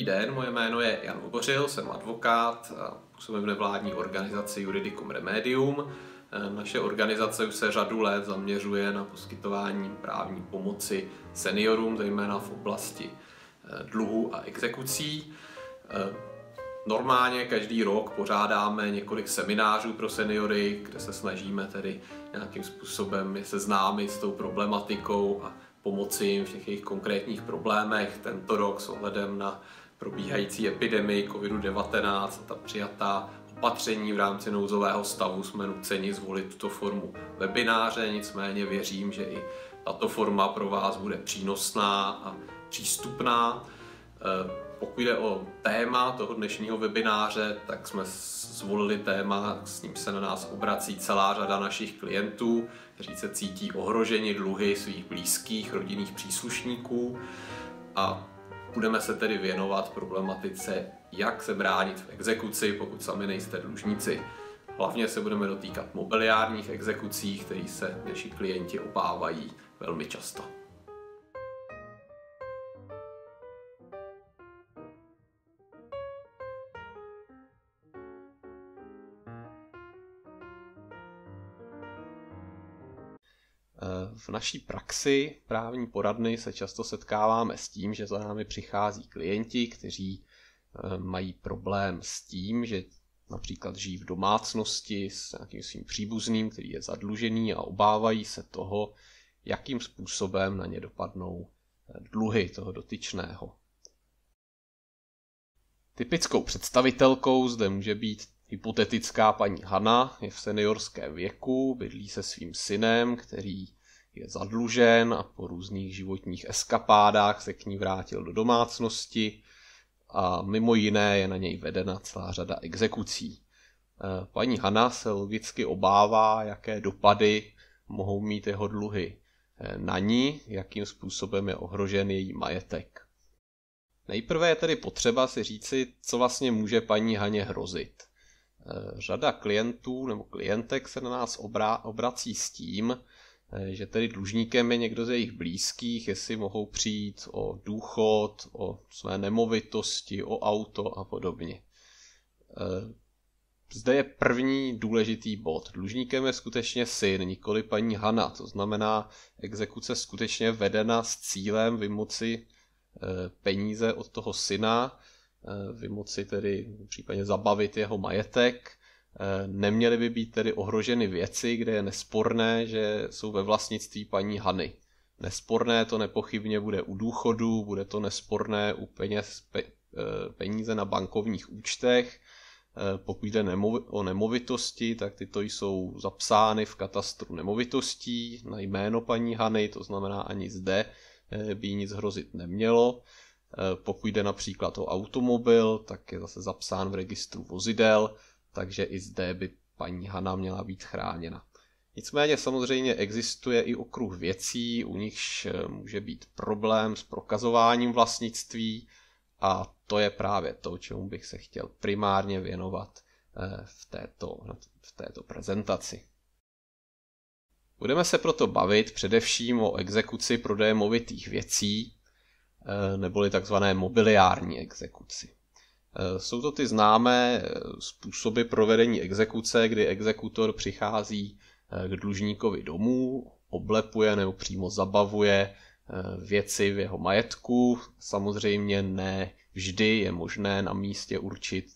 Dobrý den, moje jméno je Jan Vobořil, jsem advokát, působím v nevládní organizaci Juridicum Remedium. Ehm, naše organizace už se řadu let zaměřuje na poskytování právní pomoci seniorům, zejména v oblasti eh, dluhu a exekucí. Ehm, normálně každý rok pořádáme několik seminářů pro seniory, kde se snažíme tedy nějakým způsobem je seznámit s tou problematikou a pomoci jim v těch jejich konkrétních problémech. Tento rok s ohledem na probíhající epidemii COVID-19 a ta přijatá opatření v rámci nouzového stavu jsme nuceni zvolit tuto formu webináře, nicméně věřím, že i tato forma pro vás bude přínosná a přístupná. Eh, pokud jde o téma toho dnešního webináře, tak jsme zvolili téma, s ním se na nás obrací celá řada našich klientů, kteří se cítí ohroženi dluhy svých blízkých, rodinných příslušníků. A Budeme se tedy věnovat problematice, jak se bránit v exekuci, pokud sami nejste dlužníci. Hlavně se budeme dotýkat mobiliárních exekucí, které se naši klienti obávají velmi často. V naší praxi právní poradny se často setkáváme s tím, že za námi přichází klienti, kteří e, mají problém s tím, že například žijí v domácnosti s nějakým svým příbuzným, který je zadlužený a obávají se toho, jakým způsobem na ně dopadnou e, dluhy toho dotyčného. Typickou představitelkou zde může být hypotetická paní Hana, je v seniorském věku, bydlí se svým synem, který je zadlužen a po různých životních eskapádách se k ní vrátil do domácnosti a mimo jiné je na něj vedena celá řada exekucí. E, paní Hanna se logicky obává, jaké dopady mohou mít jeho dluhy e, na ní, jakým způsobem je ohrožen její majetek. Nejprve je tedy potřeba si říci, co vlastně může paní Haně hrozit. E, řada klientů nebo klientek se na nás obrací s tím, Eh, že tedy dlužníkem je někdo z jejich blízkých, jestli mohou přijít o důchod, o své nemovitosti, o auto a podobně. Eh, zde je první důležitý bod. Dlužníkem je skutečně syn, nikoli paní Hana. To znamená, exekuce skutečně vedena s cílem vymoci eh, peníze od toho syna, vymoci tedy případně zabavit jeho majetek Eh, neměly by být tedy ohroženy věci, kde je nesporné, že jsou ve vlastnictví paní Hany. Nesporné to nepochybně bude u důchodu, bude to nesporné u peněz, pe, eh, peníze na bankovních účtech. Eh, pokud jde o nemovitosti, tak tyto jsou zapsány v katastru nemovitostí na jméno paní Hany, to znamená ani zde by nic hrozit nemělo. Pokud jde například o automobil, tak je zase zapsán v registru vozidel, takže i zde by paní Hana měla být chráněna. Nicméně samozřejmě existuje i okruh věcí, u nichž eh, může být problém s prokazováním vlastnictví a to je právě to, čemu bych se chtěl primárně věnovat eh, v této, v této prezentaci. Budeme se proto bavit především o exekuci prodeje movitých věcí, eh, neboli takzvané mobiliární exekuci. Eh, jsou to ty známé eh, způsoby provedení exekuce, kdy exekutor přichází eh, k dlužníkovi domů, oblepuje nebo přímo zabavuje věci v jeho majetku. Samozřejmě ne vždy je možné na místě určit,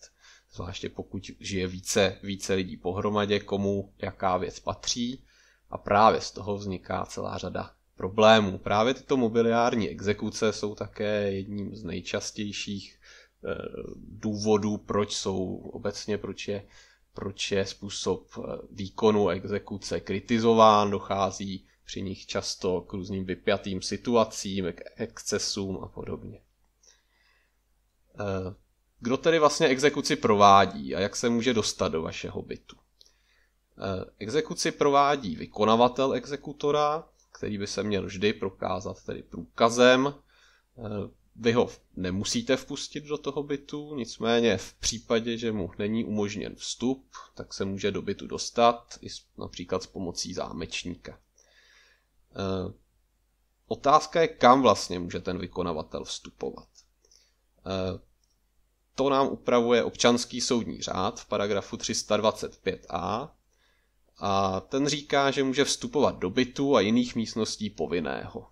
zvláště pokud žije více, více lidí pohromadě, komu jaká věc patří. A právě z toho vzniká celá řada problémů. Právě tyto mobiliární exekuce jsou také jedním z nejčastějších Eh, důvodů, proč jsou obecně, proč je, proč je způsob eh, výkonu exekuce kritizován, dochází při nich často k různým vypjatým situacím, k excesům a podobně. Eh, kdo tedy vlastně exekuci provádí a jak se může dostat do vašeho bytu? Exekuci provádí vykonavatel exekutora, který by se měl vždy prokázat tedy průkazem, vy ho nemusíte vpustit do toho bytu, nicméně v případě, že mu není umožněn vstup, tak se může do bytu dostat, i například s pomocí zámečníka. E, otázka je, kam vlastně může ten vykonavatel vstupovat. E, to nám upravuje občanský soudní řád v paragrafu 325a a ten říká, že může vstupovat do bytu a jiných místností povinného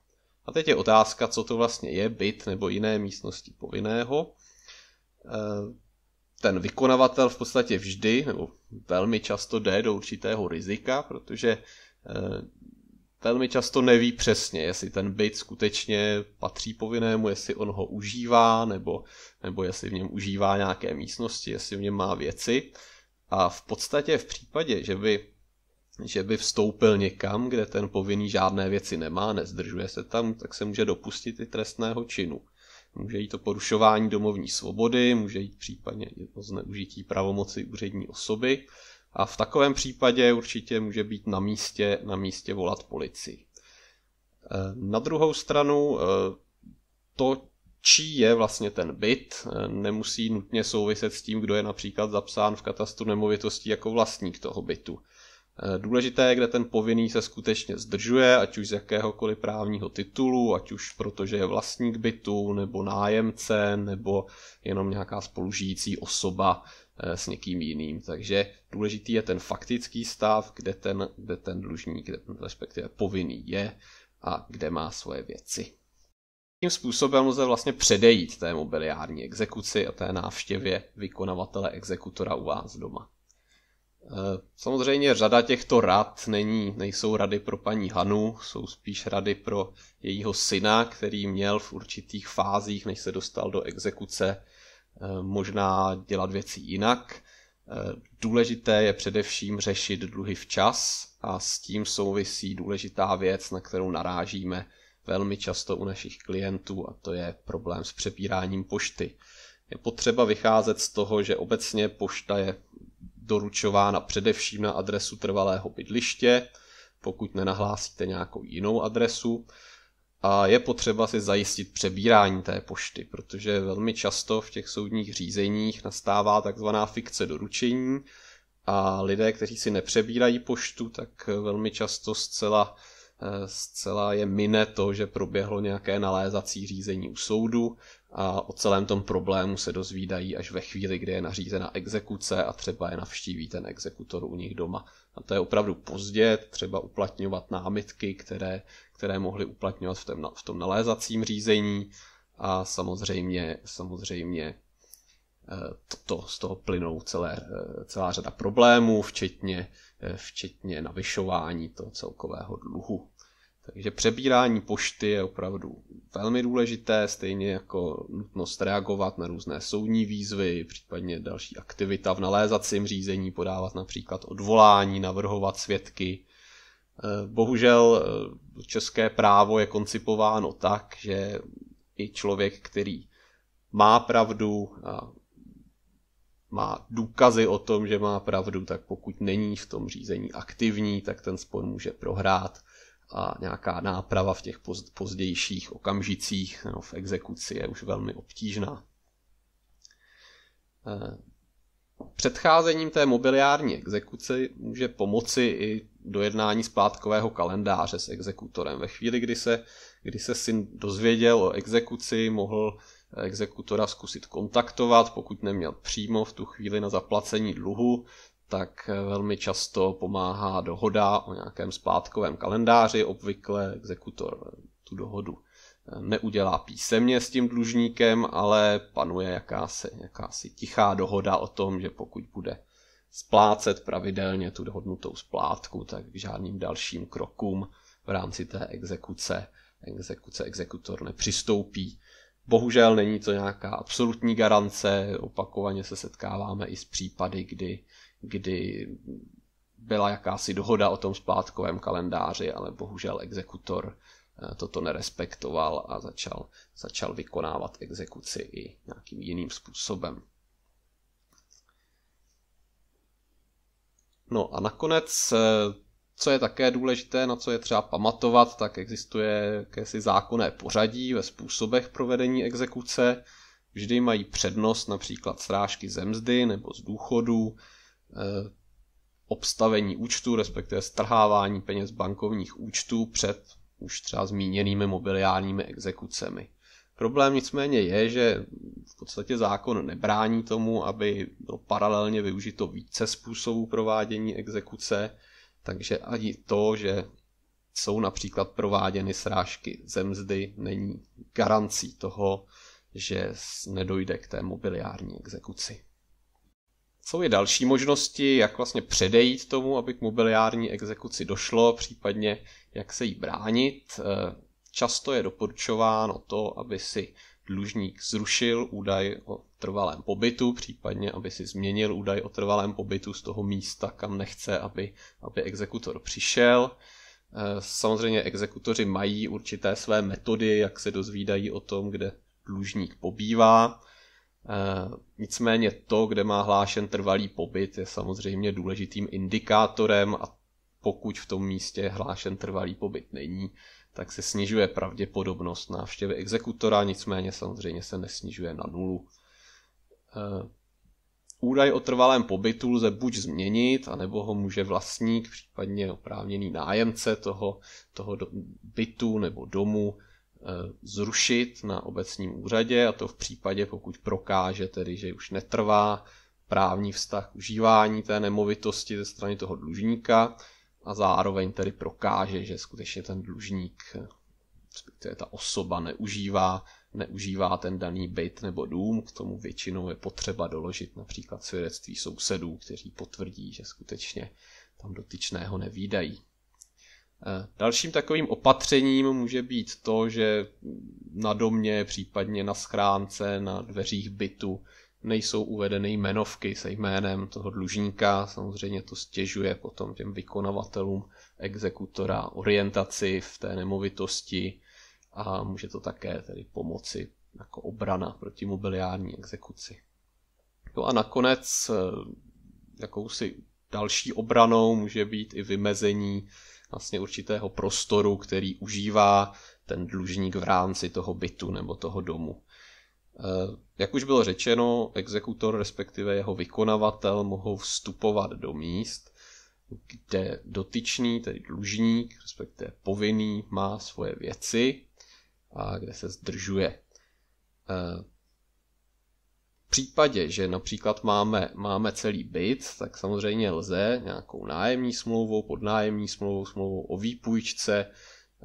teď je otázka, co to vlastně je byt nebo jiné místnosti povinného. Eh, ten vykonavatel v podstatě vždy nebo velmi často jde do určitého rizika, protože eh, velmi často neví přesně, jestli ten byt skutečně patří povinnému, jestli on ho užívá, nebo, nebo jestli v něm užívá nějaké místnosti, jestli v něm má věci. A v podstatě v případě, že by že by vstoupil někam, kde ten povinný žádné věci nemá, nezdržuje se tam, tak se může dopustit i trestného činu. Může jít o porušování domovní svobody, může jít případně i o zneužití pravomoci úřední osoby a v takovém případě určitě může být na místě, na místě volat policii. Eh, na druhou stranu eh, to, čí je vlastně ten byt, eh, nemusí nutně souviset s tím, kdo je například zapsán v katastru nemovitostí jako vlastník toho bytu. Eh, důležité je, kde ten povinný se skutečně zdržuje, ať už z jakéhokoliv právního titulu, ať už protože je vlastník bytu, nebo nájemce, nebo jenom nějaká spolužijící osoba eh, s někým jiným. Takže důležitý je ten faktický stav, kde ten, kde ten dlužník, kde ten respektive povinný je a kde má svoje věci. Tím způsobem lze vlastně předejít té mobiliární exekuci a té návštěvě vykonavatele exekutora u vás doma. Eh, samozřejmě řada těchto rad není, nejsou rady pro paní Hanu, jsou spíš rady pro jejího syna, který měl v určitých fázích, než se dostal do exekuce, eh, možná dělat věci jinak. Eh, důležité je především řešit dluhy včas a s tím souvisí důležitá věc, na kterou narážíme velmi často u našich klientů a to je problém s přepíráním pošty. Je potřeba vycházet z toho, že obecně pošta je doručována především na adresu trvalého bydliště, pokud nenahlásíte nějakou jinou adresu. A je potřeba si zajistit přebírání té pošty, protože velmi často v těch soudních řízeních nastává takzvaná fikce doručení a lidé, kteří si nepřebírají poštu, tak velmi často zcela, eh, zcela je mine to, že proběhlo nějaké nalézací řízení u soudu a o celém tom problému se dozvídají až ve chvíli, kdy je nařízena exekuce a třeba je navštíví ten exekutor u nich doma. A to je opravdu pozdě, třeba uplatňovat námitky, které, které mohly uplatňovat v tom, v tom nalézacím řízení a samozřejmě, samozřejmě eh, to, to, z toho plynou celé, eh, celá řada problémů, včetně, eh, včetně navyšování toho celkového dluhu. Takže přebírání pošty je opravdu velmi důležité, stejně jako nutnost reagovat na různé soudní výzvy, případně další aktivita v nalézacím řízení, podávat například odvolání, navrhovat svědky. Eh, bohužel eh, české právo je koncipováno tak, že i člověk, který má pravdu a má důkazy o tom, že má pravdu, tak pokud není v tom řízení aktivní, tak ten spor může prohrát – a nějaká náprava v těch pozdějších okamžicích no, v exekuci je už velmi obtížná. E, předcházením té mobiliární exekuci může pomoci i dojednání splátkového kalendáře s exekutorem. Ve chvíli, kdy se, kdy se syn dozvěděl o exekuci, mohl exekutora zkusit kontaktovat, pokud neměl přímo v tu chvíli na zaplacení dluhu, tak eh, velmi často pomáhá dohoda o nějakém splátkovém kalendáři. Obvykle exekutor eh, tu dohodu eh, neudělá písemně s tím dlužníkem, ale panuje jakási, jakási tichá dohoda o tom, že pokud bude splácet pravidelně tu dohodnutou splátku, tak k žádným dalším krokům v rámci té exekuce, exekuce exekutor nepřistoupí. Bohužel není to nějaká absolutní garance, opakovaně se setkáváme i s případy, kdy kdy byla jakási dohoda o tom splátkovém kalendáři, ale bohužel exekutor eh, toto nerespektoval a začal, začal vykonávat exekuci i nějakým jiným způsobem. No a nakonec, eh, co je také důležité, na co je třeba pamatovat, tak existuje jakési zákonné pořadí ve způsobech provedení exekuce. Vždy mají přednost například srážky zemzdy nebo z důchodu, Eh, obstavení účtu, respektive strhávání peněz bankovních účtů před už třeba zmíněnými mobiliárními exekucemi. Problém nicméně je, že v podstatě zákon nebrání tomu, aby bylo paralelně využito více způsobů provádění exekuce, takže ani to, že jsou například prováděny srážky zemzdy, není garancí toho, že nedojde k té mobiliární exekuci. Jsou i další možnosti, jak vlastně předejít tomu, aby k mobiliární exekuci došlo, případně jak se jí bránit. Eh, často je doporučováno to, aby si dlužník zrušil údaj o trvalém pobytu, případně aby si změnil údaj o trvalém pobytu z toho místa, kam nechce, aby, aby exekutor přišel. Eh, samozřejmě exekutoři mají určité své metody, jak se dozvídají o tom, kde dlužník pobývá. Eh, nicméně to, kde má hlášen trvalý pobyt, je samozřejmě důležitým indikátorem a pokud v tom místě hlášen trvalý pobyt není, tak se snižuje pravděpodobnost návštěvy exekutora, nicméně samozřejmě se nesnižuje na nulu. Eh, údaj o trvalém pobytu lze buď změnit, anebo ho může vlastník, případně oprávněný nájemce toho, toho bytu nebo domu, Eh, zrušit na obecním úřadě a to v případě, pokud prokáže tedy, že už netrvá právní vztah užívání té nemovitosti ze strany toho dlužníka a zároveň tedy prokáže, že skutečně ten dlužník, eh, respektive ta osoba neužívá, neužívá ten daný byt nebo dům, k tomu většinou je potřeba doložit například svědectví sousedů, kteří potvrdí, že skutečně tam dotyčného nevídají. Dalším takovým opatřením může být to, že na domě, případně na schránce, na dveřích bytu nejsou uvedeny jmenovky se jménem toho dlužníka. Samozřejmě to stěžuje potom těm vykonavatelům exekutora orientaci v té nemovitosti a může to také tedy pomoci jako obrana proti mobiliární exekuci. No a nakonec eh, jakousi další obranou může být i vymezení vlastně určitého prostoru, který užívá ten dlužník v rámci toho bytu nebo toho domu. Eh, jak už bylo řečeno, exekutor, respektive jeho vykonavatel, mohou vstupovat do míst, kde dotyčný, tedy dlužník, respektive povinný, má svoje věci a kde se zdržuje. Eh, případě, že například máme, máme celý byt, tak samozřejmě lze nějakou nájemní smlouvou, podnájemní smlouvou, smlouvou o výpůjčce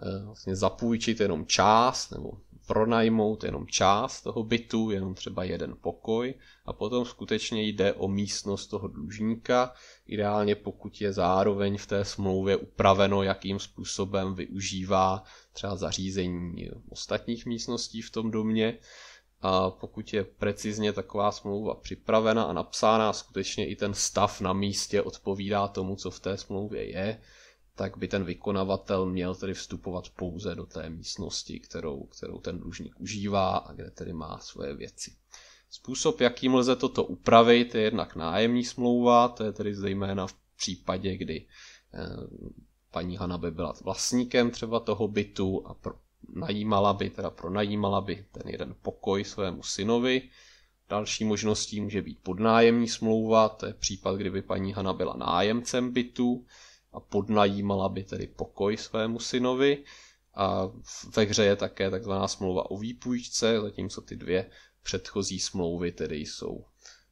eh, vlastně zapůjčit jenom část nebo pronajmout jenom část toho bytu, jenom třeba jeden pokoj a potom skutečně jde o místnost toho dlužníka, ideálně pokud je zároveň v té smlouvě upraveno, jakým způsobem využívá třeba zařízení ostatních místností v tom domě, a pokud je precizně taková smlouva připravena a napsána, skutečně i ten stav na místě odpovídá tomu, co v té smlouvě je, tak by ten vykonavatel měl tedy vstupovat pouze do té místnosti, kterou, kterou ten dlužník užívá a kde tedy má svoje věci. Způsob, jakým lze toto upravit, je jednak nájemní smlouva, to je tedy zejména v případě, kdy eh, paní by byla vlastníkem třeba toho bytu a najímala by, teda pronajímala by ten jeden pokoj svému synovi. Další možností může být podnájemní smlouva, to je případ, kdyby paní Hana byla nájemcem bytu a podnajímala by tedy pokoj svému synovi. A ve hře je také takzvaná smlouva o výpůjčce, zatímco ty dvě předchozí smlouvy tedy jsou,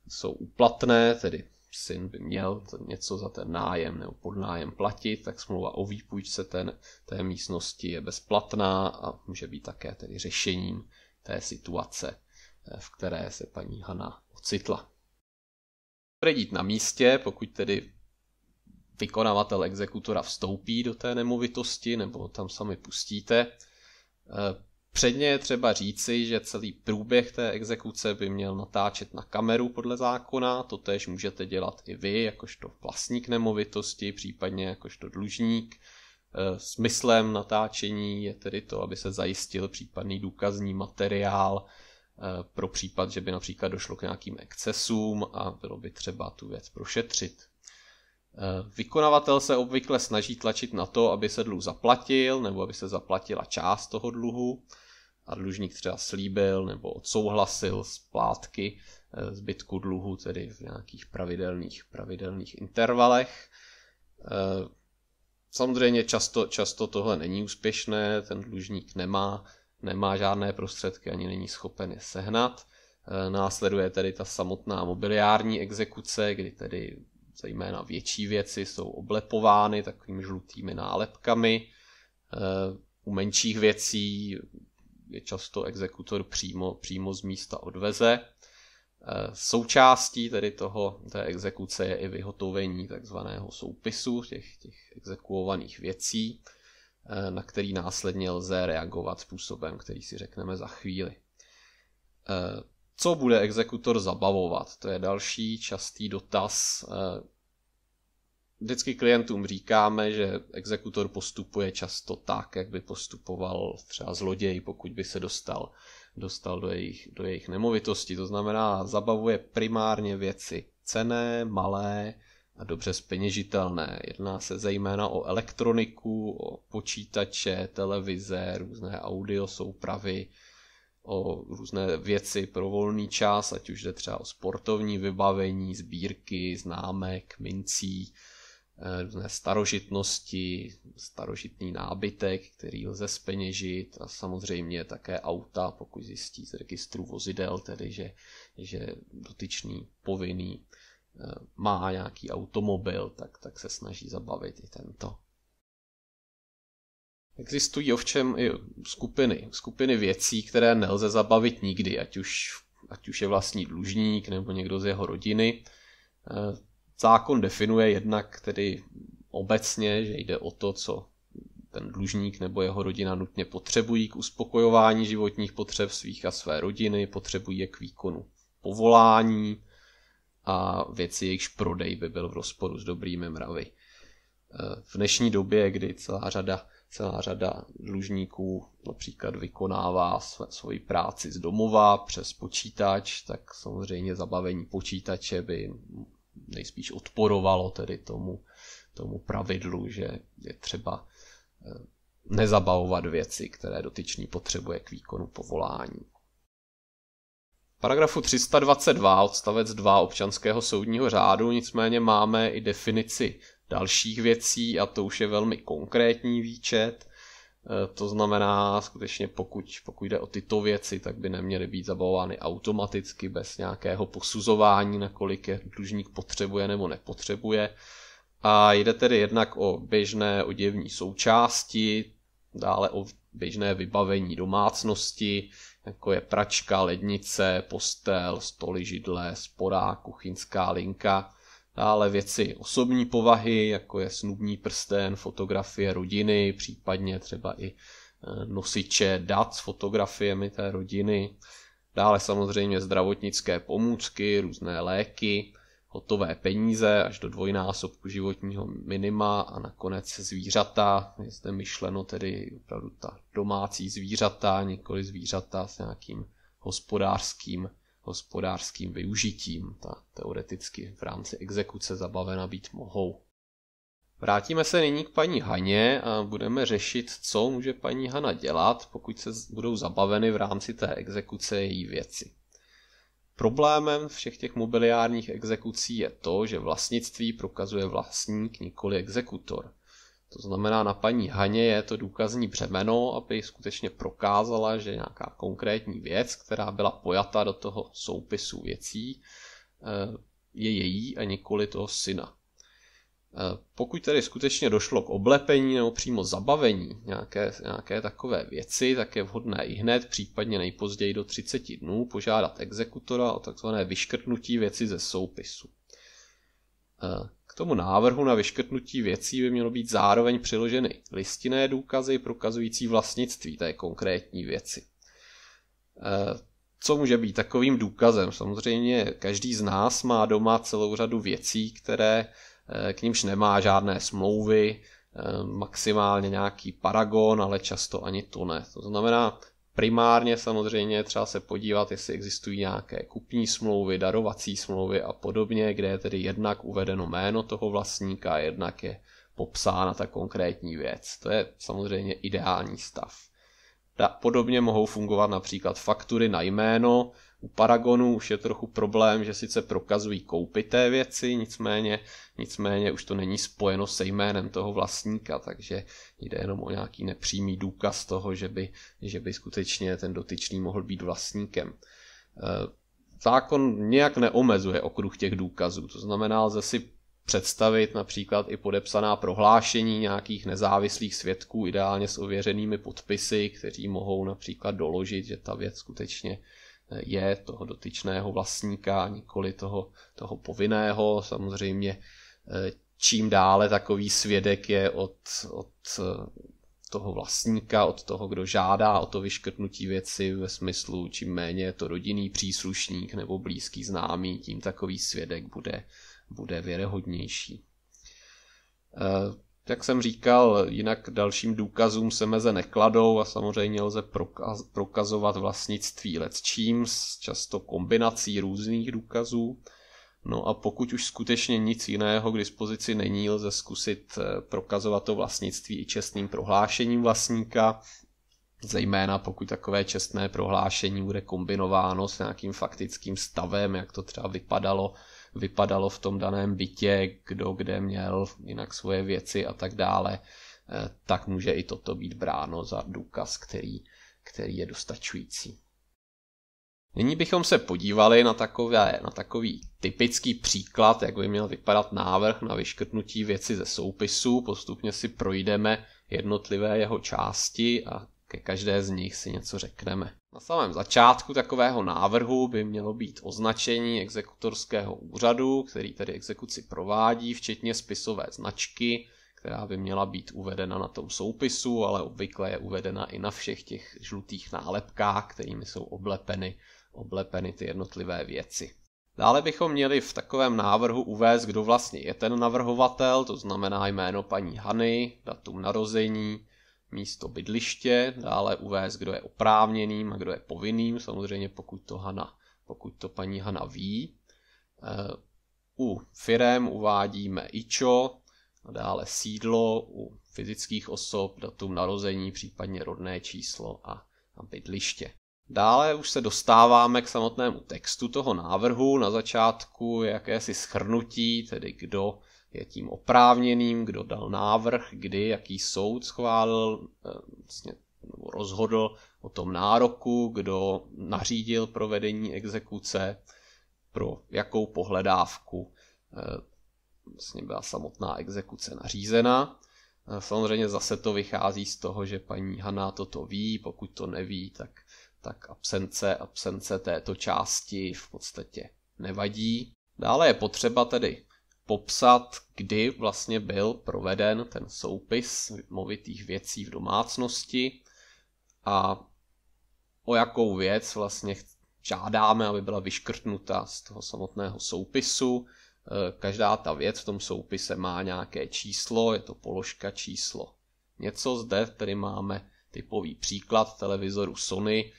jsou uplatné, tedy syn by měl něco za ten nájem nebo podnájem platit, tak smlouva o výpůjčce ten, té místnosti je bezplatná a může být také tedy řešením té situace, eh, v které se paní Hana ocitla. Předít na místě, pokud tedy vykonavatel exekutora vstoupí do té nemovitosti nebo tam sami pustíte, eh, Předně je třeba říci, že celý průběh té exekuce by měl natáčet na kameru podle zákona, to tež můžete dělat i vy, jakožto vlastník nemovitosti, případně jakožto dlužník. E, smyslem natáčení je tedy to, aby se zajistil případný důkazní materiál e, pro případ, že by například došlo k nějakým excesům a bylo by třeba tu věc prošetřit. E, vykonavatel se obvykle snaží tlačit na to, aby se dluh zaplatil nebo aby se zaplatila část toho dluhu a dlužník třeba slíbil nebo odsouhlasil splátky eh, zbytku dluhu, tedy v nějakých pravidelných, pravidelných intervalech. Eh, samozřejmě často, často tohle není úspěšné, ten dlužník nemá, nemá žádné prostředky, ani není schopen je sehnat. Eh, následuje tedy ta samotná mobiliární exekuce, kdy tedy zejména větší věci jsou oblepovány takovými žlutými nálepkami. U menších věcí je často exekutor přímo, přímo z místa odveze. E, součástí tedy toho, té exekuce je i vyhotovení takzvaného soupisu těch, těch exekuovaných věcí, e, na který následně lze reagovat způsobem, který si řekneme za chvíli. E, co bude exekutor zabavovat? To je další častý dotaz vždycky klientům říkáme, že exekutor postupuje často tak, jak by postupoval třeba zloděj, pokud by se dostal, dostal do, jejich, do jejich nemovitosti. To znamená, zabavuje primárně věci cené, malé a dobře speněžitelné. Jedná se zejména o elektroniku, o počítače, televize, různé audio soupravy, o různé věci pro volný čas, ať už jde třeba o sportovní vybavení, sbírky, známek, mincí, Eh, různé starožitnosti, starožitný nábytek, který lze speněžit a samozřejmě také auta, pokud zjistí z registru vozidel, tedy že, že dotyčný povinný eh, má nějaký automobil, tak, tak se snaží zabavit i tento. Existují ovšem i skupiny, skupiny věcí, které nelze zabavit nikdy, ať už, ať už je vlastní dlužník nebo někdo z jeho rodiny. Eh, zákon definuje jednak tedy obecně, že jde o to, co ten dlužník nebo jeho rodina nutně potřebují k uspokojování životních potřeb svých a své rodiny, potřebují je k výkonu povolání a věci, jejichž prodej by byl v rozporu s dobrými mravy. E, v dnešní době, kdy celá řada, celá řada dlužníků například vykonává své, svoji práci z domova přes počítač, tak samozřejmě zabavení počítače by nejspíš odporovalo tedy tomu, tomu pravidlu, že je třeba eh, nezabavovat věci, které dotyčný potřebuje k výkonu povolání. Paragrafu 322 odstavec 2 občanského soudního řádu nicméně máme i definici dalších věcí a to už je velmi konkrétní výčet. Eh, to znamená, skutečně pokud, pokud jde o tyto věci, tak by neměly být zabavovány automaticky bez nějakého posuzování, nakolik je dlužník potřebuje nebo nepotřebuje. A jde tedy jednak o běžné oděvní součásti, dále o běžné vybavení domácnosti, jako je pračka, lednice, postel, stoly, židle, sporá, kuchyňská linka – Dále věci osobní povahy, jako je snubní prsten, fotografie rodiny, případně třeba i eh, nosiče dat s fotografiemi té rodiny. Dále samozřejmě zdravotnické pomůcky, různé léky, hotové peníze až do dvojnásobku životního minima a nakonec zvířata. Je zde myšleno tedy opravdu ta domácí zvířata, nikoli zvířata s nějakým hospodářským hospodářským využitím, ta teoreticky v rámci exekuce zabavena být mohou. Vrátíme se nyní k paní Haně a budeme řešit, co může paní Hana dělat, pokud se budou zabaveny v rámci té exekuce její věci. Problémem všech těch mobiliárních exekucí je to, že vlastnictví prokazuje vlastník, nikoli exekutor – to znamená, na paní Haně je to důkazní břemeno, aby skutečně prokázala, že nějaká konkrétní věc, která byla pojata do toho soupisu věcí, eh, je její a nikoli toho syna. Eh, pokud tedy skutečně došlo k oblepení nebo přímo zabavení nějaké, nějaké takové věci, tak je vhodné i hned, případně nejpozději do 30 dnů, požádat exekutora o takzvané vyškrtnutí věci ze soupisu. Eh, k tomu návrhu na vyškrtnutí věcí by mělo být zároveň přiloženy listinné důkazy prokazující vlastnictví té konkrétní věci. E, co může být takovým důkazem? Samozřejmě každý z nás má doma celou řadu věcí, které e, k nímž nemá žádné smlouvy, e, maximálně nějaký paragon, ale často ani to ne. To znamená, Primárně samozřejmě třeba se podívat, jestli existují nějaké kupní smlouvy, darovací smlouvy a podobně, kde je tedy jednak uvedeno jméno toho vlastníka, jednak je popsána ta konkrétní věc. To je samozřejmě ideální stav. Podobně mohou fungovat například faktury na jméno, u Paragonu už je trochu problém, že sice prokazují koupité věci, nicméně, nicméně už to není spojeno se jménem toho vlastníka, takže jde jenom o nějaký nepřímý důkaz toho, že by, že by skutečně ten dotyčný mohl být vlastníkem eh, zákon nějak neomezuje okruh těch důkazů. To znamená, lze si představit například i podepsaná prohlášení nějakých nezávislých svědků, ideálně s ověřenými podpisy, kteří mohou například doložit, že ta věc skutečně je toho dotyčného vlastníka, nikoli toho, toho povinného. Samozřejmě eh, čím dále takový svědek je od, od eh, toho vlastníka, od toho, kdo žádá o to vyškrtnutí věci ve smyslu, čím méně je to rodinný příslušník nebo blízký známý, tím takový svědek bude, bude věrehodnější. Eh, jak jsem říkal, jinak dalším důkazům se meze nekladou a samozřejmě lze prokaz, prokazovat vlastnictví let čím, často kombinací různých důkazů. No a pokud už skutečně nic jiného k dispozici není, lze zkusit eh, prokazovat to vlastnictví i čestným prohlášením vlastníka, zejména pokud takové čestné prohlášení bude kombinováno s nějakým faktickým stavem, jak to třeba vypadalo vypadalo v tom daném bytě, kdo kde měl jinak svoje věci a tak dále, eh, tak může i toto být bráno za důkaz, který, který je dostačující. Nyní bychom se podívali na, takové, na takový typický příklad, jak by měl vypadat návrh na vyškrtnutí věci ze soupisu. Postupně si projdeme jednotlivé jeho části a ke každé z nich si něco řekneme. Na samém začátku takového návrhu by mělo být označení exekutorského úřadu, který tedy exekuci provádí, včetně spisové značky, která by měla být uvedena na tom soupisu, ale obvykle je uvedena i na všech těch žlutých nálepkách, kterými jsou oblepeny, oblepeny ty jednotlivé věci. Dále bychom měli v takovém návrhu uvést, kdo vlastně je ten navrhovatel, to znamená jméno paní Hany, datum narození, místo bydliště, dále uvést, kdo je oprávněným a kdo je povinným, samozřejmě pokud to, Hana, pokud to paní Hana ví. Eh, u firem uvádíme IČO, a dále sídlo, u fyzických osob datum narození, případně rodné číslo a, bydliště. Dále už se dostáváme k samotnému textu toho návrhu. Na začátku jakési schrnutí, tedy kdo je tím oprávněným, kdo dal návrh, kdy, jaký soud schválil, eh, vlastně, nebo rozhodl o tom nároku, kdo nařídil provedení exekuce, pro jakou pohledávku eh, vlastně byla samotná exekuce nařízena. Eh, samozřejmě zase to vychází z toho, že paní Haná toto ví, pokud to neví, tak, tak absence, absence této části v podstatě nevadí. Dále je potřeba tedy popsat, kdy vlastně byl proveden ten soupis movitých věcí v domácnosti a o jakou věc vlastně žádáme, aby byla vyškrtnuta z toho samotného soupisu. E, každá ta věc v tom soupise má nějaké číslo, je to položka číslo. Něco zde tedy máme typový příklad televizoru Sony,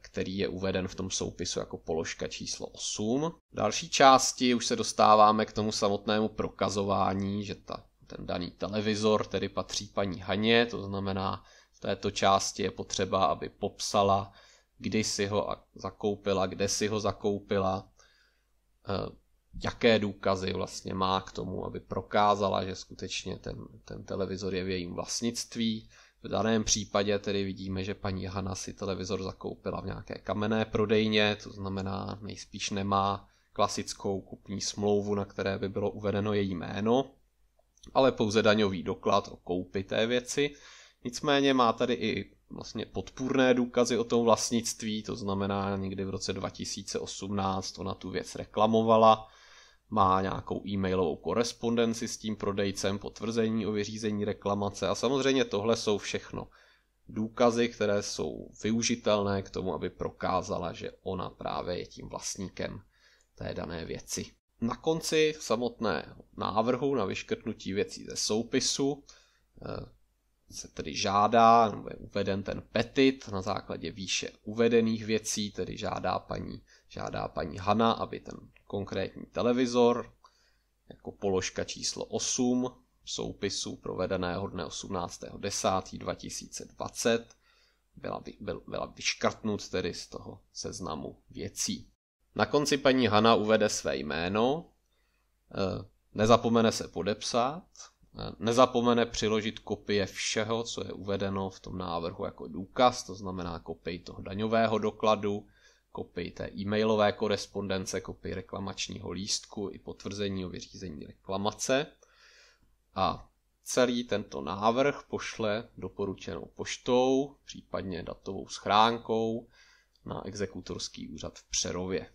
který je uveden v tom soupisu jako položka číslo 8. V další části už se dostáváme k tomu samotnému prokazování, že ta, ten daný televizor tedy patří paní Haně, to znamená, v této části je potřeba, aby popsala, kdy si ho zakoupila, kde si ho zakoupila, eh, jaké důkazy vlastně má k tomu, aby prokázala, že skutečně ten, ten televizor je v jejím vlastnictví. V daném případě tedy vidíme, že paní Hana si televizor zakoupila v nějaké kamenné prodejně, to znamená nejspíš nemá klasickou kupní smlouvu, na které by bylo uvedeno její jméno, ale pouze daňový doklad o koupi té věci. Nicméně má tady i vlastně podpůrné důkazy o tom vlastnictví, to znamená někdy v roce 2018 ona tu věc reklamovala, má nějakou e-mailovou korespondenci s tím prodejcem, potvrzení o vyřízení reklamace a samozřejmě tohle jsou všechno důkazy, které jsou využitelné k tomu, aby prokázala, že ona právě je tím vlastníkem té dané věci. Na konci samotné návrhu na vyškrtnutí věcí ze soupisu eh, se tedy žádá, nebo je uveden ten petit na základě výše uvedených věcí, tedy žádá paní, žádá paní Hana, aby ten konkrétní televizor, jako položka číslo 8 v soupisu provedeného dne 18.10.2020 byla, by, byl, byla vyškrtnut tedy z toho seznamu věcí. Na konci paní Hana uvede své jméno, eh, nezapomene se podepsat, eh, nezapomene přiložit kopie všeho, co je uvedeno v tom návrhu jako důkaz, to znamená kopii toho daňového dokladu, kopii té e-mailové korespondence, kopii reklamačního lístku i potvrzení o vyřízení reklamace. A celý tento návrh pošle doporučenou poštou, případně datovou schránkou na exekutorský úřad v Přerově.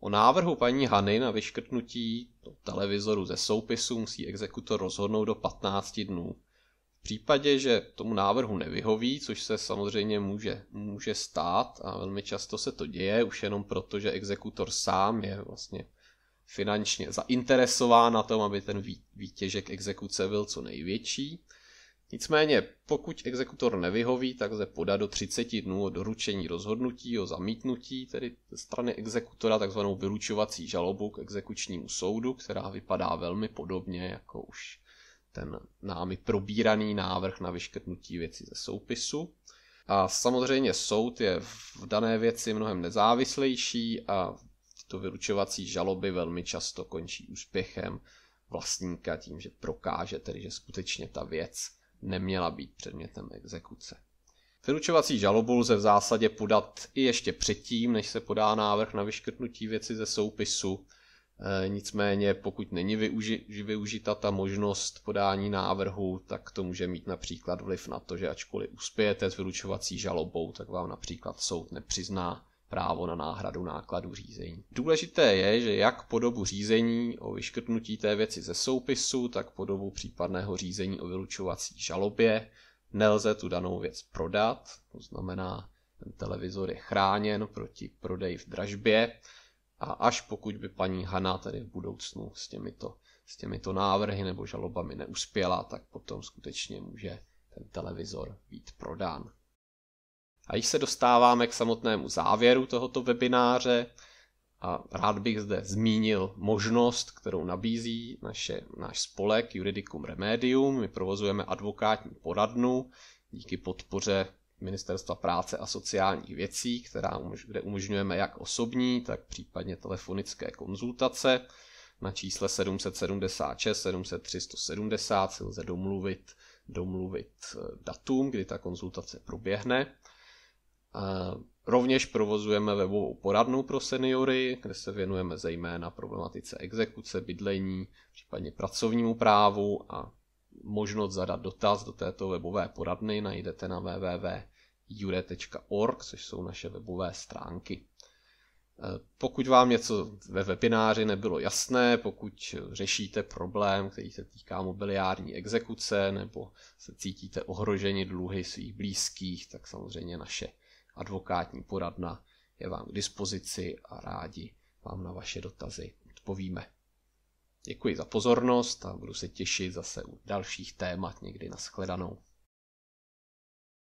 O návrhu paní Hany na vyškrtnutí televizoru ze soupisu musí exekutor rozhodnout do 15 dnů případě, že tomu návrhu nevyhoví, což se samozřejmě může, může stát a velmi často se to děje, už jenom proto, že exekutor sám je vlastně finančně zainteresován na tom, aby ten výtěžek exekuce byl co největší. Nicméně, pokud exekutor nevyhoví, tak se poda do 30 dnů o doručení rozhodnutí o zamítnutí, tedy ze strany exekutora takzvanou vylučovací žalobu k exekučnímu soudu, která vypadá velmi podobně jako už ten námi probíraný návrh na vyškrtnutí věci ze soupisu. A samozřejmě soud je v dané věci mnohem nezávislejší a tyto vyručovací žaloby velmi často končí úspěchem vlastníka tím, že prokáže tedy, že skutečně ta věc neměla být předmětem exekuce. Vyručovací žalobu lze v zásadě podat i ještě předtím, než se podá návrh na vyškrtnutí věci ze soupisu, Eh, nicméně pokud není využi- využita ta možnost podání návrhu, tak to může mít například vliv na to, že ačkoliv uspějete s vylučovací žalobou, tak vám například soud nepřizná právo na náhradu nákladu řízení. Důležité je, že jak po dobu řízení o vyškrtnutí té věci ze soupisu, tak po dobu případného řízení o vylučovací žalobě nelze tu danou věc prodat, to znamená, ten televizor je chráněn proti prodeji v dražbě a až pokud by paní Hana tedy v budoucnu s těmito, s těmito návrhy nebo žalobami neuspěla, tak potom skutečně může ten televizor být prodán. A již se dostáváme k samotnému závěru tohoto webináře a rád bych zde zmínil možnost, kterou nabízí naše, náš spolek Juridicum Remedium. My provozujeme advokátní poradnu díky podpoře Ministerstva práce a sociálních věcí, která, kde umožňujeme jak osobní, tak případně telefonické konzultace. Na čísle 776 703 170 si lze domluvit, domluvit eh, datum, kdy ta konzultace proběhne. Eh, rovněž provozujeme webovou poradnu pro seniory, kde se věnujeme zejména problematice exekuce, bydlení, případně pracovnímu právu a možnost zadat dotaz do této webové poradny najdete na www jure.org, což jsou naše webové stránky. Eh, pokud vám něco ve webináři nebylo jasné, pokud řešíte problém, který se týká mobiliární exekuce, nebo se cítíte ohroženi dluhy svých blízkých, tak samozřejmě naše advokátní poradna je vám k dispozici a rádi vám na vaše dotazy odpovíme. Děkuji za pozornost a budu se těšit zase u dalších témat někdy na shledanou.